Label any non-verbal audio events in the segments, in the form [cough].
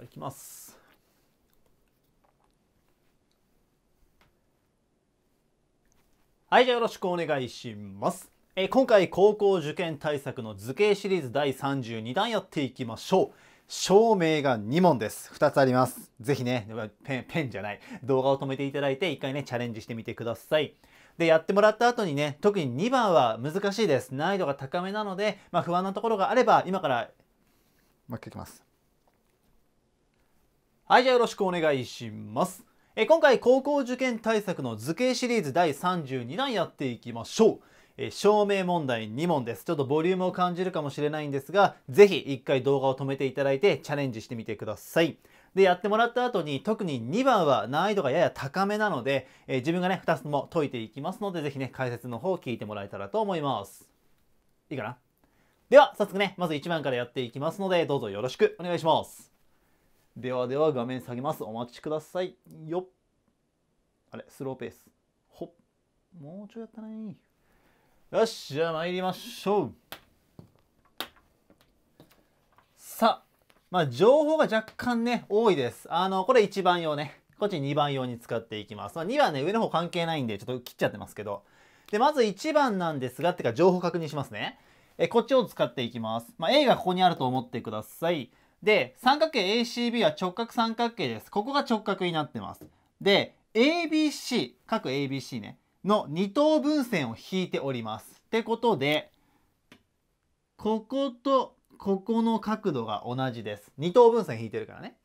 からきますはいじゃあよろしくお願いしますえー、今回高校受験対策の図形シリーズ第32弾やっていきましょう証明が2問です2つあります是非ねペンペンじゃない動画を止めていただいて1回ねチャレンジしてみてくださいでやってもらった後にね特に2番は難しいです難易度が高めなので、まあ、不安なところがあれば今からもう一回いきますはい、じゃあよろしくお願いします。え今回、高校受験対策の図形シリーズ第32弾やっていきましょう。え証明問題2問です。ちょっとボリュームを感じるかもしれないんですが、是非1回動画を止めていただいてチャレンジしてみてください。で、やってもらった後に特に2番は難易度がやや高めなので、え自分がね、2つも解いていきますので、是非ね、解説の方を聞いてもらえたらと思います。いいかなでは、早速ね、まず1番からやっていきますので、どうぞよろしくお願いします。ではでは画面下げます。お待ちください。よっ。あれ、スローペース。ほっ。もうちょいやったねよし、じゃあ参りましょう。さあ、まあ、情報が若干ね、多いです。あの、これ1番用ね。こっち2番用に使っていきます。まあ、2はね、上の方関係ないんで、ちょっと切っちゃってますけど。で、まず1番なんですが、ってか情報確認しますね。え、こっちを使っていきます。まあ、A がここにあると思ってください。で、三角形 ACB は直角三角形です。ここが直角になってます。で、ABC、各 ABC ね、の二等分線を引いております。ってことで、こことここの角度が同じです。二等分線引いてるからね。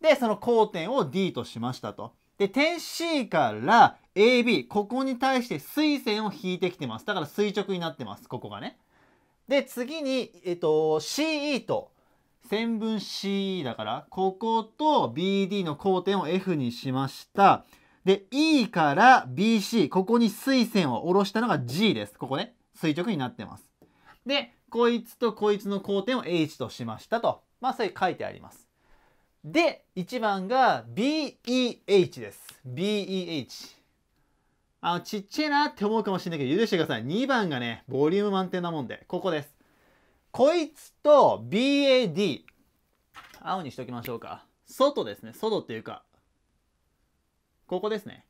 で、その交点を D としましたと。で、点 C から AB、ここに対して垂線を引いてきてます。だから垂直になってます、ここがね。で、次に、えっと、CE と線分 c だから、ここと BD の交点を F にしました。で、E から BC、ここに垂線を下ろしたのが G です。ここね、垂直になってます。で、こいつとこいつの交点を H としましたと。まあ、それ書いてあります。で、1番が BEH です。BEH。あの、ちっちゃいなって思うかもしれないけど、許してください。2番がね、ボリューム満点なもんで、ここです。こいつと BAD 青にしときましょうか外ですね外っていうかここですね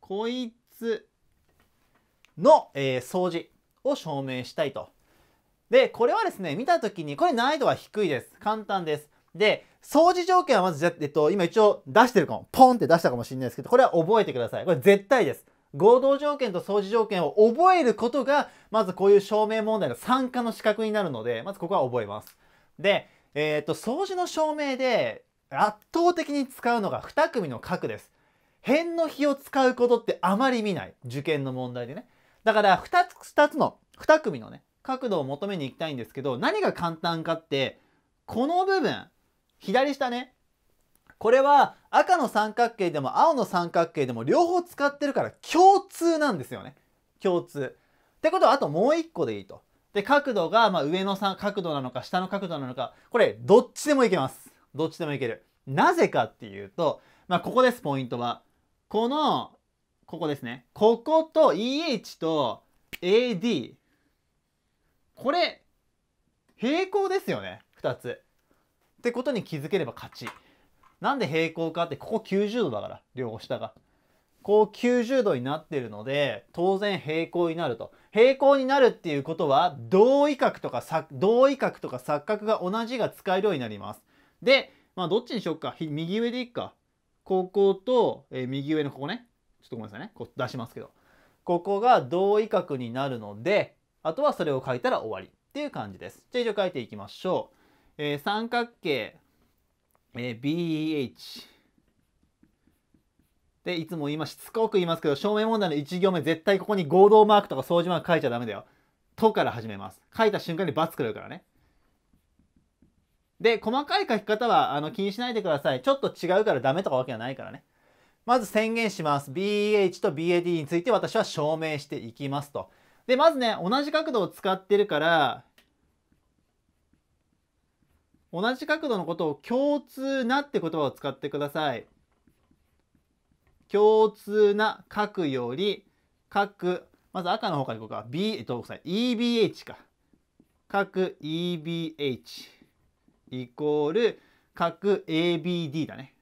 こいつの、えー、掃除を証明したいとでこれはですね見た時にこれ難易度は低いです簡単ですで掃除条件はまず、えっと、今一応出してるかもポンって出したかもしれないですけどこれは覚えてくださいこれ絶対です合同条件と相似条件を覚えることが、まずこういう証明問題の参加の資格になるので、まずここは覚えます。で、えー、っと、掃除の証明で圧倒的に使うのが2組の角です。辺の比を使うことってあまり見ない。受験の問題でね。だから2つ、2つの、2組のね、角度を求めに行きたいんですけど、何が簡単かって、この部分、左下ね、これは赤の三角形でも青の三角形でも両方使ってるから共通なんですよね。共通。ってことはあともう一個でいいと。で、角度がま上の角度なのか下の角度なのか、これどっちでもいけます。どっちでもいける。なぜかっていうと、まあ、ここです、ポイントは。この、ここですね。ここと EH と AD。これ、平行ですよね。2つ。ってことに気づければ勝ち。なんで平行かってここ90度だから両下が。こう90度になってるので当然平行になると。平行になるっていうことは同位角とか同位角とか錯角が同じが使えるようになります。で、まあ、どっちにしよっか右上でいっか。ここと、えー、右上のここねちょっとごめんなさいねこう出しますけどここが同位角になるのであとはそれを書いたら終わりっていう感じです。じゃあ以上書いていきましょう。えー、三角形えー、BEH。で、いつも今しつこく言いますけど、証明問題の1行目、絶対ここに合同マークとか掃除マーク書いちゃダメだよ。とから始めます。書いた瞬間に×くれるからね。で、細かい書き方はあの気にしないでください。ちょっと違うからダメとかわけがないからね。まず宣言します。BEH と BAD について私は証明していきますと。で、まずね、同じ角度を使ってるから、同じ角度のことを共通なって言葉を使ってください。共通な角より角、まず赤の方からいこうか。B、えっと、EBH か。角 EBH イコール角 ABD だね。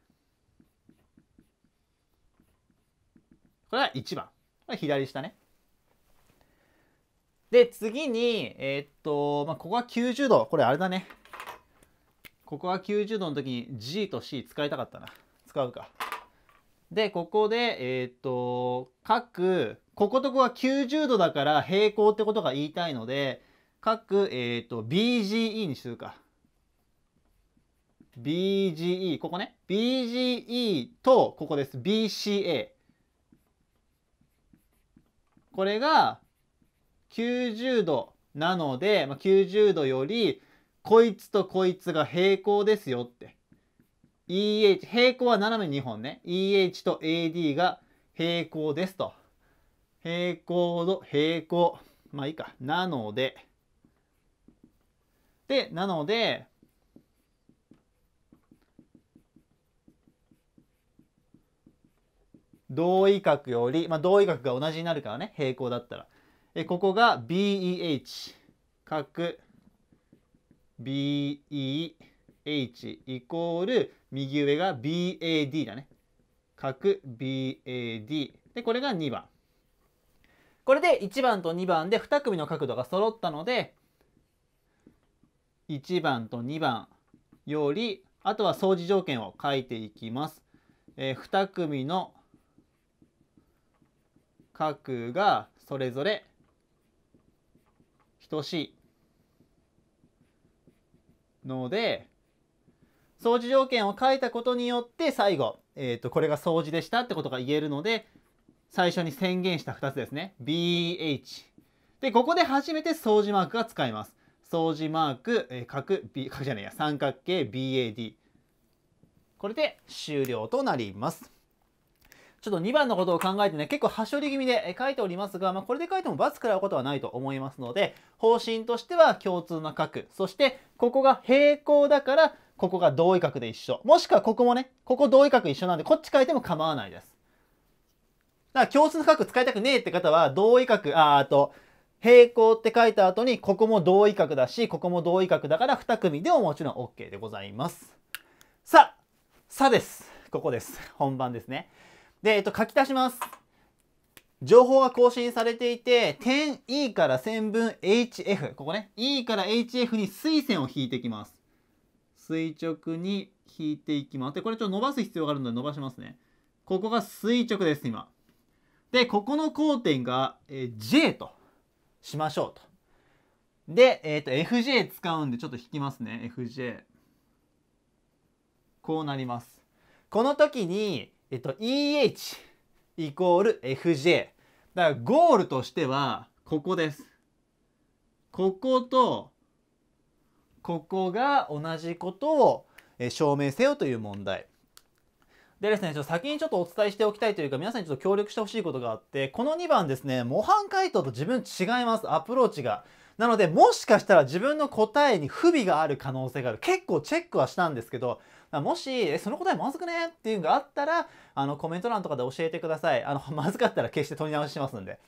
これは1番。これ左下ね。で、次に、えー、っと、まあ、ここは90度。これあれだね。ここは90度の時に G と C 使いたかったな。使うか。で、ここで、えー、っと、各、こことここは90度だから平行ってことが言いたいので、各、えー、っと、BGE にするか。BGE、ここね。BGE と、ここです。BCA。これが90度なので、まあ、90度よりこいつとこいつが平行ですよって EH 平行は斜め2本ね EH と AD が平行ですと平行と平行まあいいかなのででなので同位角より、まあ、同位角が同じになるからね平行だったらえここが BEH 角 BEH イコール右上が BAD だね。角 BAD。で、これが2番。これで1番と2番で2組の角度が揃ったので、1番と2番より、あとは相似条件を書いていきます。えー、2組の角がそれぞれ等しいので掃除条件を書いたことによって最後、えー、とこれが掃除でしたってことが言えるので最初に宣言した2つですね BH でここで初めて掃除マークが使えます掃除マーク、えー、角 B 角じゃないや三角形 BAD これで終了となりますちょっと2番のことを考えてね、結構端折り気味で書いておりますが、まあ、これで書いても罰食らうことはないと思いますので、方針としては共通の角、そしてここが平行だから、ここが同位角で一緒。もしくはここもね、ここ同位角一緒なんで、こっち書いても構わないです。だから共通の角使いたくねえって方は、同位角、あ、あと、平行って書いた後に、ここも同位角だし、ここも同位角だから2組でももちろん OK でございます。さあ、さです。ここです。本番ですね。で、えっと、書き足します。情報が更新されていて、点 E から線分 HF、ここね、E から HF に垂線を引いていきます。垂直に引いていきます。で、これちょっと伸ばす必要があるので伸ばしますね。ここが垂直です、今。で、ここの交点が、え J としましょうと。で、えっ、ー、と、FJ 使うんでちょっと引きますね、FJ。こうなります。この時に、えっと、EH イコール FJ。だからゴールとしてはここです。こことここが同じことを証明せよという問題。でですね、ちょっと先にちょっとお伝えしておきたいというか、皆さんにちょっと協力してほしいことがあって、この2番ですね、模範解答と自分違います、アプローチが。なのでもしかしたら自分の答えに不備がある可能性がある結構チェックはしたんですけどもしえその答えまずくねっていうのがあったらあのコメント欄とかで教えてくださいあの [laughs] まずかったら決して取り直しますんで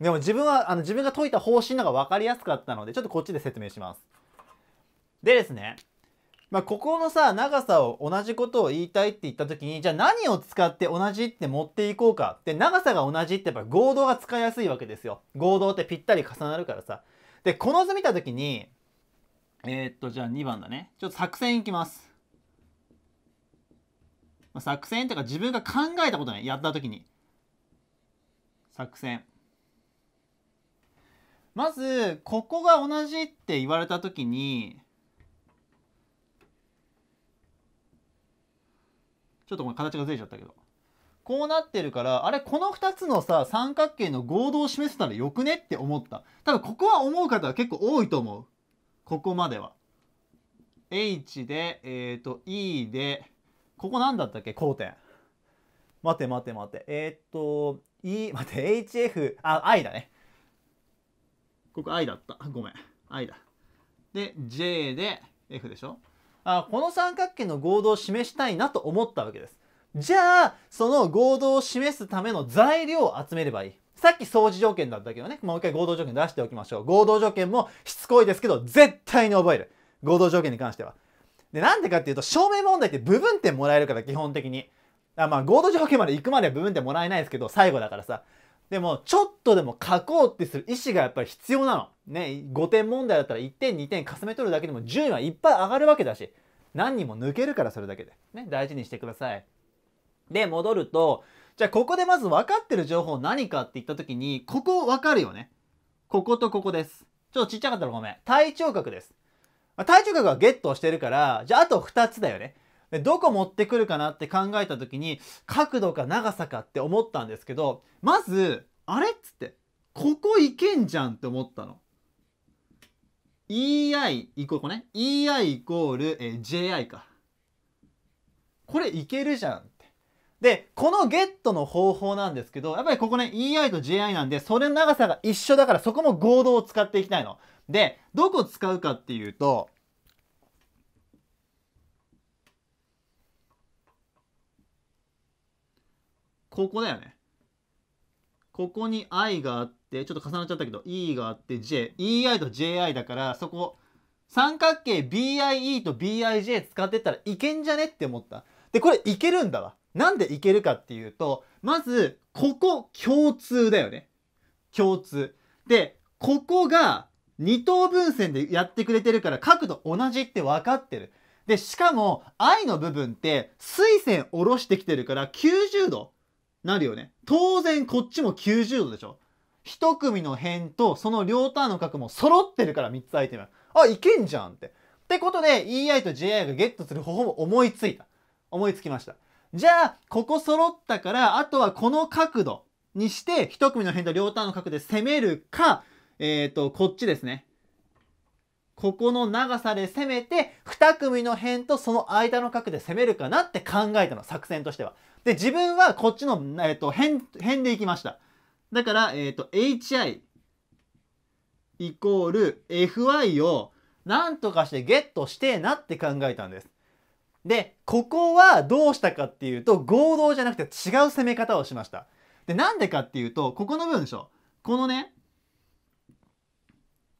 でも自分はあの自分が解いた方針の方が分かりやすかったのでちょっとこっちで説明しますでですねまあ、ここのさ長さを同じことを言いたいって言った時にじゃあ何を使って同じって持っていこうかで長さが同じってやっぱ合同が使いやすいわけですよ合同ってぴったり重なるからさで、この図見た時に、えー、っと、じゃあ2番だね。ちょっと作戦いきます。まあ、作戦というか自分が考えたことない。やった時に。作戦。まず、ここが同じって言われた時に、ちょっとこれ形がずれちゃったけど。こうなってるから、あれ、この二つのさ、三角形の合同を示すならよくねって思った。ただ、ここは思う方は結構多いと思う。ここまでは。H で、えっ、ー、と、E で、ここ何だったっけ交点。待て待て待て。えっ、ー、と、E、待て、HF、あ、I だね。ここ I だった。ごめん。I だ。で、J で F でしょあ、この三角形の合同を示したいなと思ったわけです。じゃあ、その合同を示すための材料を集めればいい。さっき掃除条件だったけどね、もう一回合同条件出しておきましょう。合同条件もしつこいですけど、絶対に覚える。合同条件に関しては。で、なんでかっていうと、証明問題って部分点もらえるから、基本的に。あまあ、合同条件まで行くまでは部分点もらえないですけど、最後だからさ。でも、ちょっとでも書こうってする意思がやっぱり必要なの。ね、5点問題だったら1点、2点かすめ取るだけでも順位はいっぱい上がるわけだし、何人も抜けるからそれだけで。ね、大事にしてください。で、戻ると、じゃあここでまず分かってる情報何かって言った時に、ここ分かるよね。こことここです。ちょっとちっちゃかったらごめん。体調角です。体調角はゲットしてるから、じゃああと2つだよね。でどこ持ってくるかなって考えた時に角度か長さかって思ったんですけどまずあれっつってここいけんじゃんって思ったの EI イコールね EI イコール、え JI かこれいけるじゃんで、このゲットの方法なんですけど、やっぱりここね、EI と JI なんで、それの長さが一緒だから、そこも合同を使っていきたいの。で、どこ使うかっていうと、ここだよね。ここに i があって、ちょっと重なっちゃったけど、e があって j。ei と ji だから、そこ、三角形 BIE と BIJ 使ってったらいけんじゃねって思った。で、これいけるんだわ。なんでいけるかっていうと、まず、ここ共通だよね。共通。で、ここが二等分線でやってくれてるから角度同じって分かってる。で、しかも、I の部分って水線下ろしてきてるから90度なるよね。当然こっちも90度でしょ。一組の辺とその両ターンの角も揃ってるから3つアイテム。あ、いけんじゃんって。ってことで EI と JI がゲットする方法も思いついた。思いつきました。じゃあ、ここ揃ったから、あとはこの角度にして、一組の辺と両端の角で攻めるか、えっ、ー、と、こっちですね。ここの長さで攻めて、二組の辺とその間の角で攻めるかなって考えたの、作戦としては。で、自分はこっちの、えっ、ー、と、辺、辺でいきました。だから、えっ、ー、と、hi イコール fy をなんとかしてゲットしてなって考えたんです。で、ここはどうしたかっていうと、合同じゃなくて違う攻め方をしました。で、なんでかっていうと、ここの部分でしょ。このね、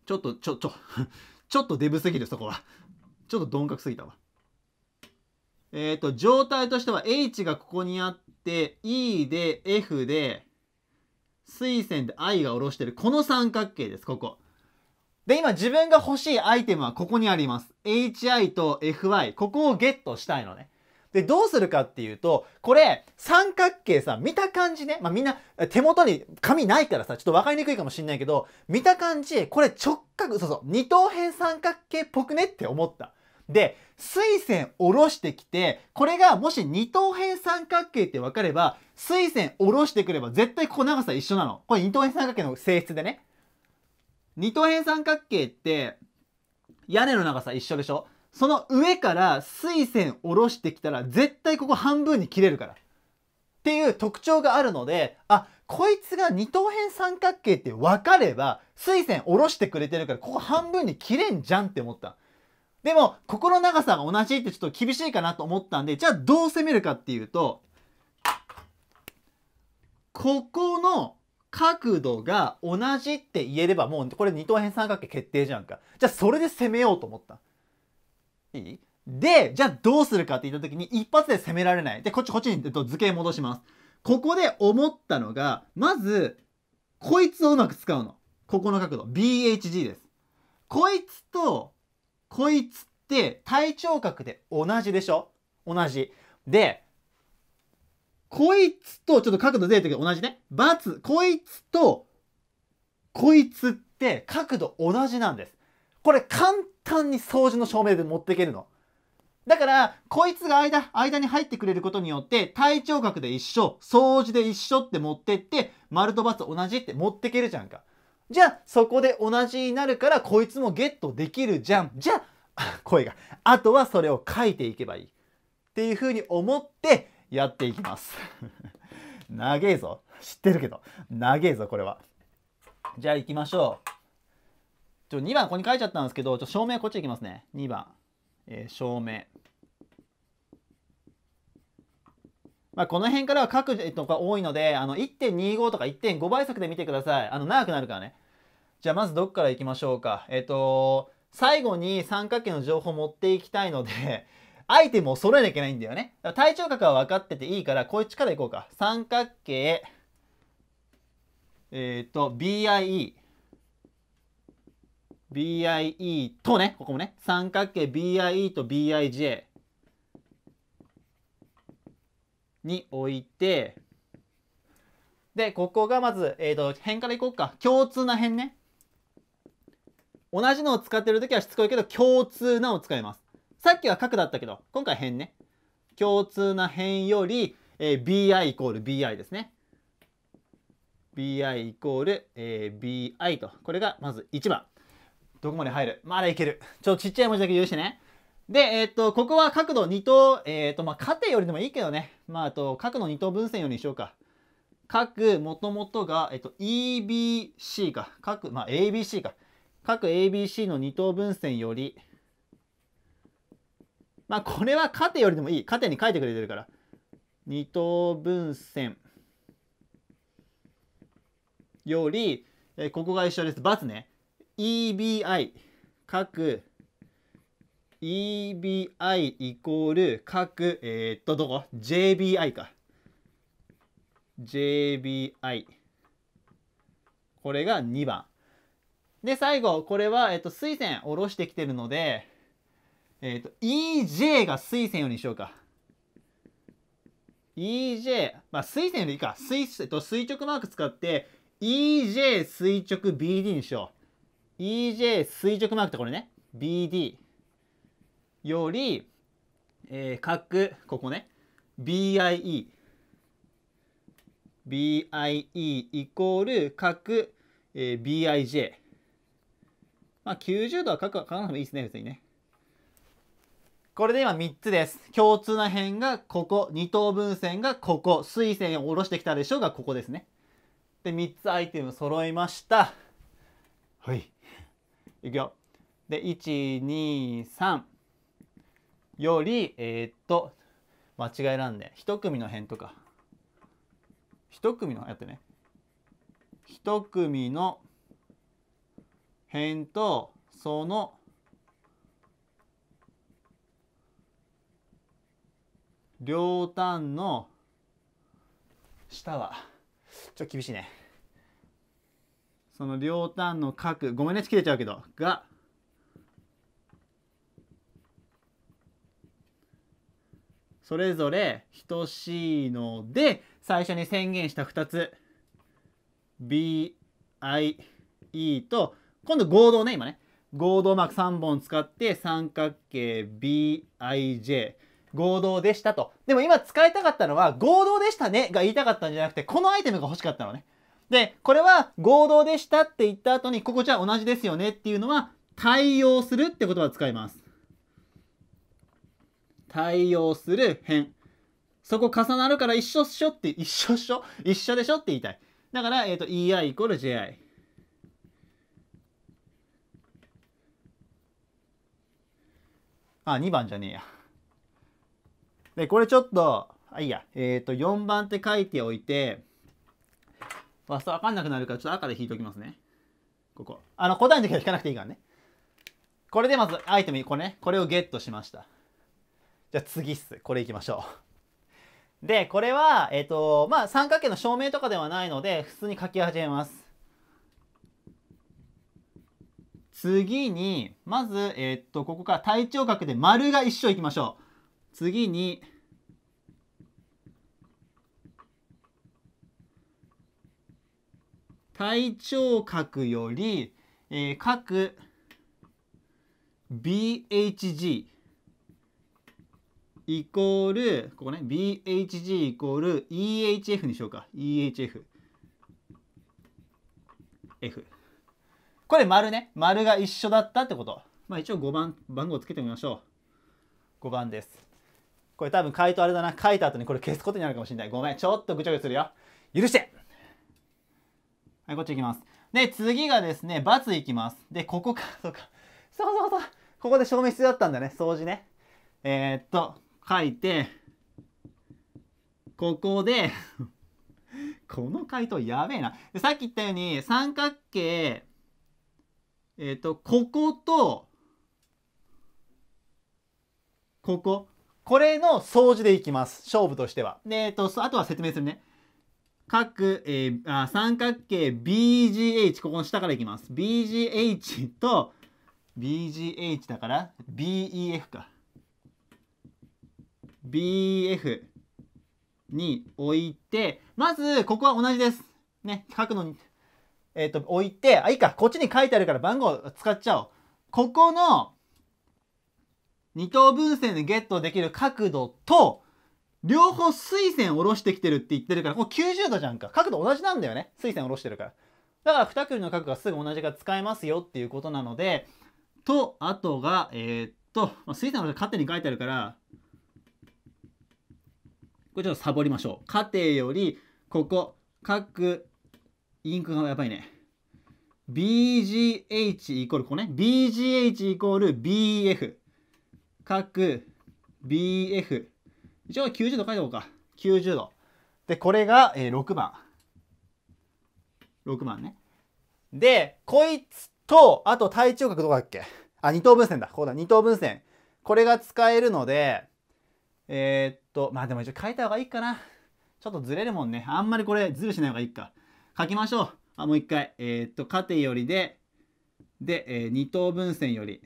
ちょっと、ちょ、ちょ、[laughs] ちょっとデブすぎる、そこは。ちょっと鈍角すぎたわ。えっ、ー、と、状態としては H がここにあって、E で F で、水線で I が下ろしてる、この三角形です、ここ。で、今自分が欲しいアイテムはここにあります。hi と fy。ここをゲットしたいのね。で、どうするかっていうと、これ、三角形さ、見た感じね。まあ、みんな、手元に紙ないからさ、ちょっと分かりにくいかもしんないけど、見た感じ、これ直角、そうそう、二等辺三角形っぽくねって思った。で、水線下ろしてきて、これがもし二等辺三角形ってわかれば、水線下ろしてくれば絶対ここ長さ一緒なの。これ二等辺三角形の性質でね。二等辺三角形って屋根の長さ一緒でしょその上から水線下ろしてきたら絶対ここ半分に切れるからっていう特徴があるのであこいつが二等辺三角形って分かれば水線下ろしてくれてるからここ半分に切れんじゃんって思った。でもここの長さが同じってちょっと厳しいかなと思ったんでじゃあどう攻めるかっていうとここの角度が同じって言えればもうこれ二等辺三角形決定じゃんか。じゃあそれで攻めようと思った。いいで、じゃあどうするかって言った時に一発で攻められない。で、こっちこっちに図形戻します。ここで思ったのが、まず、こいつをうまく使うの。ここの角度。BHG です。こいつと、こいつって対頂角で同じでしょ同じ。で、こいつと、ちょっと角度出ると同じね。バツ、こいつと、こいつって角度同じなんです。これ簡単に掃除の照明で持っていけるの。だから、こいつが間、間に入ってくれることによって、体調角で一緒、掃除で一緒って持ってって、丸とバツ同じって持ってけるじゃんか。じゃあ、そこで同じになるから、こいつもゲットできるじゃん。じゃあ、[laughs] 声が。あとはそれを書いていけばいい。っていうふうに思って、やっていきます。[laughs] 長えぞ。知ってるけど。長えぞ、これは。じゃあ行きましょう。ちょ2番ここに書いちゃったんですけど、ちょ照明こっち行きますね。2番。えー、照明。まあ、この辺からは各とか多いので、あの1.25とか1.5倍速で見てください。あの長くなるからね。じゃあまずどっから行きましょうか。えっ、と、最後に三角形の情報を持っていきたいのでアイテムを揃えなきゃいけないんだよね。体調角は分かってていいから、こういう力いこうか。三角形、えっ、ー、と、BIE。BIE とね、ここもね、三角形 BIE と BIJ に置いて、で、ここがまず、えっ、ー、と、辺からいこうか。共通な辺ね。同じのを使ってる時はしつこいけど、共通なを使います。さっきは角だったけど、今回辺ね。共通な辺より、えー、bi イコール bi ですね。bi イコール、えー、bi と。これがまず1番。どこまで入るまだいける。ちょっとちっちゃい文字だけ許してね。で、えー、っと、ここは角度2等、えー、っと、まあ、縦よりでもいいけどね。まあ、あと、角の2等分線よりにしようか。角、もともとが、えっと、EBC か。角、まあ、ABC か。角 ABC の2等分線より、まあ、これは縦よりでもいい。縦に書いてくれてるから。二等分線より、えここが一緒です。×ね。EBI、各 EBI イコール各、えー、っと、どこ ?JBI か。JBI。これが2番。で、最後、これは、えっと、水線下ろしてきてるので、えっ、ー、と、EJ が垂線よりにしようか。EJ、まあ、垂線よりいいか。水、と、垂直マーク使って、EJ 垂直 BD にしよう。EJ 垂直マークってこれね。BD より、えー、角、ここね。BIE。BIE イコール角、えー、BIJ。まあ、90度は角はわらなてもいいですね、別にね。これで今3つです。共通な辺がここ、二等分線がここ、水線を下ろしてきたでしょうがここですね。で、3つアイテム揃いました。はい。いくよ。で、1、2、3より、えー、っと、間違えらんで、一組の辺とか。一組の、やってね。一組の辺と、その両端の下はちょっと厳しいねその両端の角ごめんね切れちゃうけどがそれぞれ等しいので最初に宣言した2つ BIE と今度合同ね今ね合同ク3本使って三角形 BIJ 合同でしたと。でも今使いたかったのは、合同でしたねが言いたかったんじゃなくて、このアイテムが欲しかったのね。で、これは合同でしたって言った後に、ここじゃ同じですよねっていうのは、対応するって言葉を使います。対応する変。そこ重なるから一緒っしょって、一緒っしょ一緒でしょって言いたい。だから、えっ、ー、と、EI イコール JI。あ、2番じゃねえや。で、これちょっと、あ、いいや、えっ、ー、と、4番って書いておいて、わう、わかんなくなるから、ちょっと赤で引いておきますね。ここ。あの、答えの時は引かなくていいからね。これでまずアイテム、これね、これをゲットしました。じゃあ次っす。これいきましょう。で、これは、えっ、ー、と、まあ、三角形の証明とかではないので、普通に書き始めます。次に、まず、えっ、ー、と、ここから対頂角で丸が一緒いきましょう。次に、対頂角より、えー、角 BHG イコール、ここね、BHG イコール EHF にしようか。EHF。F。これ丸ね。丸が一緒だったってこと。まあ一応5番、番号つけてみましょう。5番です。これ多分回答あれだな。書いた後にこれ消すことになるかもしれない。ごめん。ちょっとぐちゃぐちゃするよ。許してはい、こっち行きます。で、次がですね、×いきます。で、ここか。[laughs] そうか。そうそうそう。ここで証明必要だったんだね。掃除ね。えー、っと、書いて、ここで [laughs] この回答やべえな。さっき言ったように、三角形、えー、っと、ここと、ここ。これの掃除でいきます。勝負としては。で、えっと、あとは説明するね。各、えー、あ三角形 BGH、ここの下からいきます。BGH と BGH だから BEF か。BF に置いて、まずここは同じです。ね、書くのに、えっ、ー、と、置いて、あ、いいか、こっちに書いてあるから番号使っちゃおう。ここの二等分線でゲットできる角度と、両方水線下ろしてきてるって言ってるから、これ90度じゃんか。角度同じなんだよね。水線下ろしてるから。だから2組の角がすぐ同じが使えますよっていうことなので、と、あとが、えー、っと、まあ、水線の縦に書いてあるから、これちょっとサボりましょう。縦より、ここ、角、インクがやばいね。BGH イコール、ここね。BGH イコール BF。角 BF。一応90度書いておこうか。90度。で、これが、えー、6番。6番ね。で、こいつと、あと対頂角どこだっけあ、二等分線だ。こうだ。二等分線。これが使えるので、えー、っと、まあでも一応書いた方がいいかな。ちょっとずれるもんね。あんまりこれずるしない方がいいか。書きましょう。あ、もう一回。えー、っと、縦よりで、で、えー、二等分線より。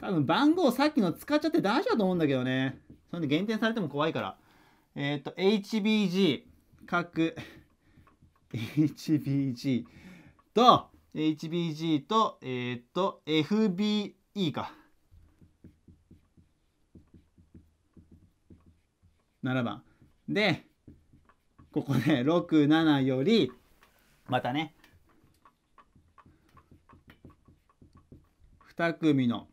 多分番号さっきの使っちゃって大丈夫だと思うんだけどね。それで減点されても怖いから。えっ、ー、と、hbg、各 hbg と、hbg と、えっ、ー、と、fbe か。7番。で、ここね、6、7より、またね、2組の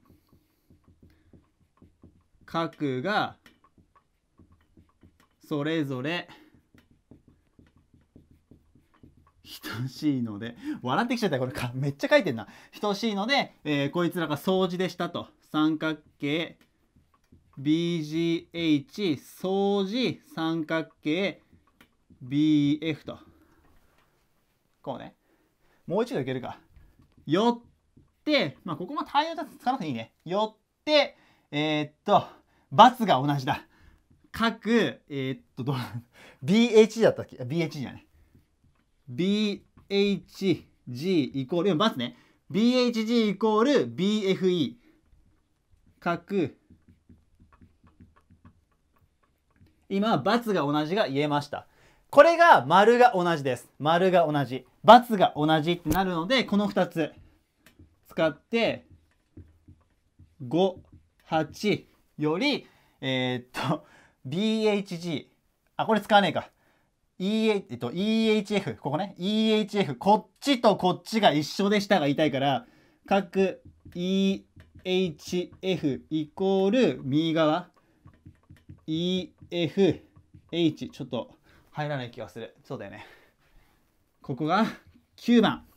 角がそれぞれ等しいので笑ってきちゃったこれかめっちゃ書いてんな等しいので、えー、こいつらが相似でしたと三角形 BGH 相似三角形 BF とこうねもう一度いけるかよってまあここも対応だとつかなくていいねよってえー、っと罰が同じだ。各、えー、っと、どう ?BH だったっけ ?BH じゃない。BHG イコール、今罰ね。BHG イコール BFE。各、今、罰が同じが言えました。これが丸が同じです。丸が同じ。×が同じってなるので、この2つ使って、5、8、より、えー、っと、[laughs] BHG、あ、これ使わねえか。EH、えっと、EHF、ここね。EHF、こっちとこっちが一緒でしたが痛いから、各 EHF イコール右側 EFH ちょっと入らない気がするそうだよねここが9番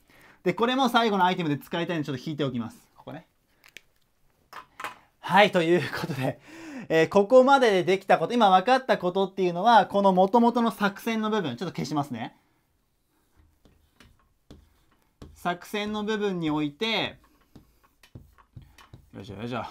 でこれも最後のアイテムで使いたいのでちょっと引いておきますはい、ということで、[laughs] えー、ここまででできたこと、今分かったことっていうのは、この元々の作戦の部分、ちょっと消しますね。作戦の部分において、よいしょよいしょ。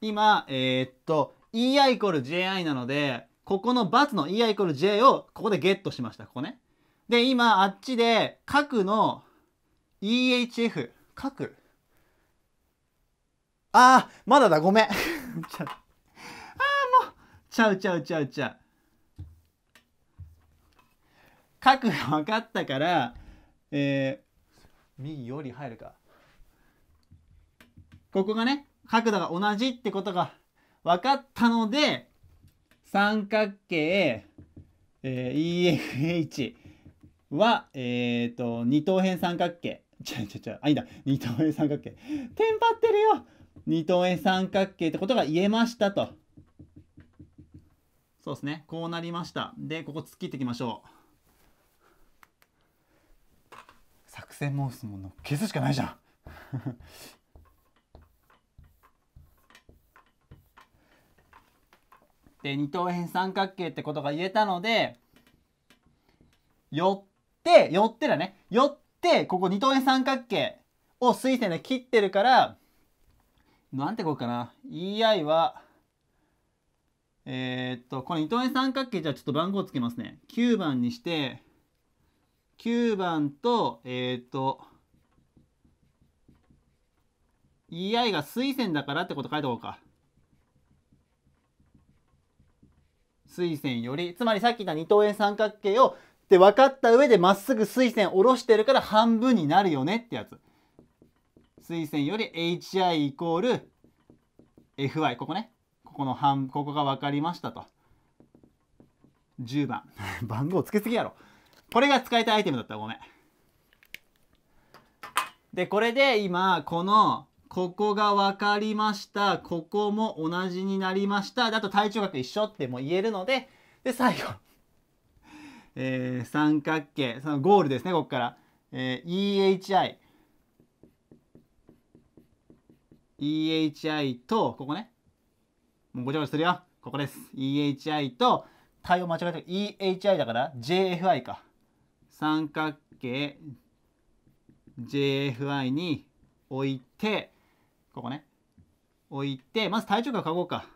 今、えー、っと、ei イコール ji なので、ここの×の ei イコール j をここでゲットしました。ここね。で、今、あっちで、角の ehf、角ああ、まだだ、ごめん。ああ、もう。ちゃうちゃうちゃうちゃう。角が分かったから、えー、右より入るか。ここがね、角度が同じってことが分かったので、三角形、えー、EFH は、えっ、ー、と、二等辺三角形。ちゃちゃちゃ、あ、いいんだ。二等辺三角形。テンパってるよ二等辺三角形ってことが言えましたと。そうですね。こうなりました。で、ここ突っ切っていきましょう。作戦モースもの消すしかないじゃん。[laughs] で、二等辺三角形ってことが言えたので、よって、よってだね。よって、ここ二等辺三角形を水線で切ってるから、なんてこうかな EI はえー、っとこの糸円三角形じゃあちょっと番号つけますね9番にして9番とえー、っと EI が水線だからってこと書いておこうか水線よりつまりさっき言った二等円三角形をって分かった上でまっすぐ水線下ろしてるから半分になるよねってやつ。垂線より HI イコール FY ここねここの半ここが分かりましたと10番 [laughs] 番号つけすぎやろこれが使いたいアイテムだったごめんでこれで今このここが分かりましたここも同じになりましただと体調学一緒っても言えるのでで最後えー、三角形そのゴールですねここから、えー、EHI EHI と、ここね。もうごちゃごちゃするよ。ここです。EHI と、対応間違えて EHI だから JFI か。三角形 JFI に置いて、ここね。置いて、まず体調角書こうか。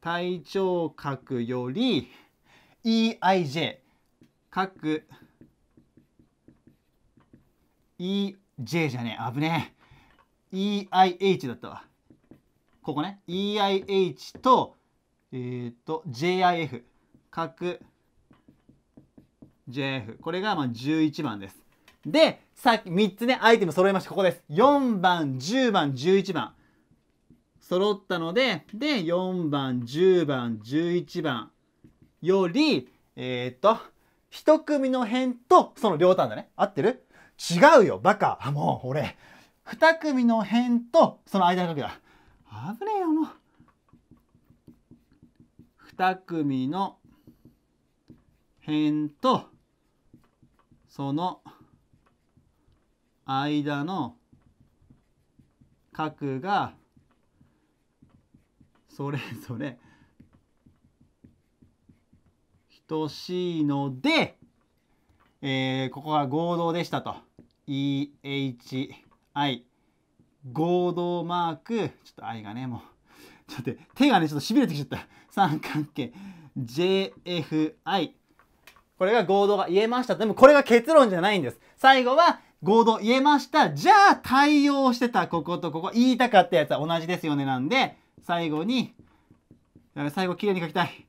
対頂角より EIJ 角 EJ じゃねえ。危ねえ。EIH だったわ。ここね。EIH と、えっ、ー、と、JIF。角 JF。これがまあ11番です。で、さっき3つね、アイテム揃えました。ここです。4番、10番、11番。揃ったので、で、4番、10番、11番より、えっ、ー、と、1組の辺とその両端だね。合ってる違うよ、バカ。もう、俺、2組の辺とその間の角だ。危ねえよ、もう。2組の辺とその間の角がそれぞれ等しいのでえー、ここが合同でしたと EHI 合同マークちょっと I がねもうちょっと手がねちょっとしびれてきちゃった三角形 JFI これが合同が言えましたでもこれが結論じゃないんです最後は合同言えましたじゃあ対応してたこことここ言いたかったやつは同じですよねなんで最後に最後きれいに書きたい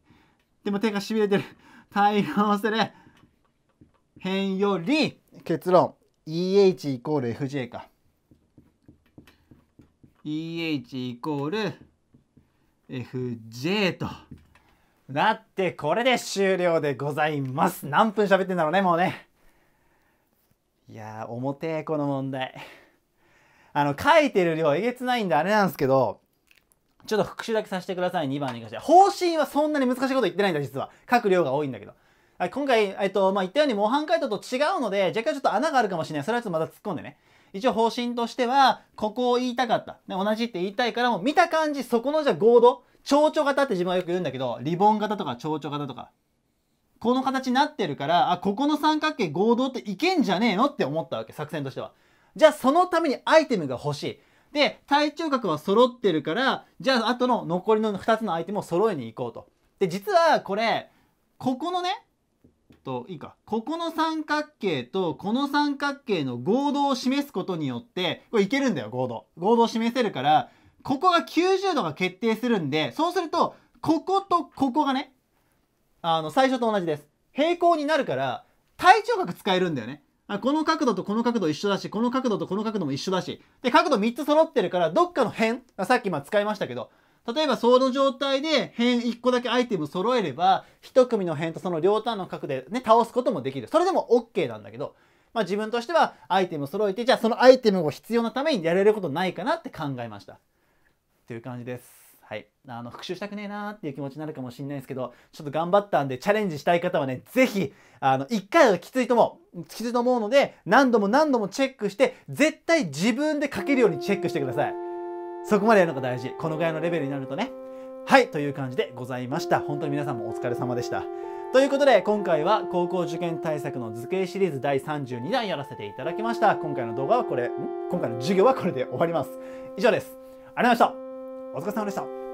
でも手がしびれてる対応する辺より結論 EH イコール FJ か EH イコール FJ となってこれで終了でございます何分喋ってんだろうねもうねいやー重てこの問題あの書いてる量えげつないんであれなんですけどちょっと復習だけさせてください2番に関しては方針はそんなに難しいこと言ってないんだ実は書く量が多いんだけど今回、えっと、まあ、言ったように模範解答と違うので、若干ちょっと穴があるかもしれない。それはちょっとまた突っ込んでね。一応方針としては、ここを言いたかった。ね、同じって言いたいから、もう見た感じ、そこのじゃあ合同。蝶々型って自分はよく言うんだけど、リボン型とか蝶々型とか。この形になってるから、あ、ここの三角形合同っていけんじゃねえのって思ったわけ、作戦としては。じゃあそのためにアイテムが欲しい。で、対中角は揃ってるから、じゃああとの残りの二つのアイテムを揃えに行こうと。で、実はこれ、ここのね、と、いいか。ここの三角形と、この三角形の合同を示すことによって、これいけるんだよ、合同。合同を示せるから、ここが90度が決定するんで、そうすると、こことここがね、あの、最初と同じです。平行になるから、対頂角使えるんだよね。この角度とこの角度一緒だし、この角度とこの角度も一緒だし。で、角度3つ揃ってるから、どっかの辺、さっき今使いましたけど、例えばその状態で辺1個だけアイテム揃えれば、1組の辺とその両端の角でね、倒すこともできる。それでも OK なんだけど、まあ自分としてはアイテム揃えて、じゃあそのアイテムを必要なためにやれることないかなって考えました。という感じです。はい。あの、復習したくねえなーっていう気持ちになるかもしれないですけど、ちょっと頑張ったんでチャレンジしたい方はね、ぜひ、あの、一回はきついと思う。きついと思うので、何度も何度もチェックして、絶対自分で書けるようにチェックしてください。そこまでやるのが大事。このぐらいのレベルになるとね。はい、という感じでございました。本当に皆さんもお疲れ様でした。ということで、今回は高校受験対策の図形シリーズ第32弾やらせていただきました。今回の動画はこれ、ん今回の授業はこれで終わります。以上です。ありがとうございました。お疲れ様でした。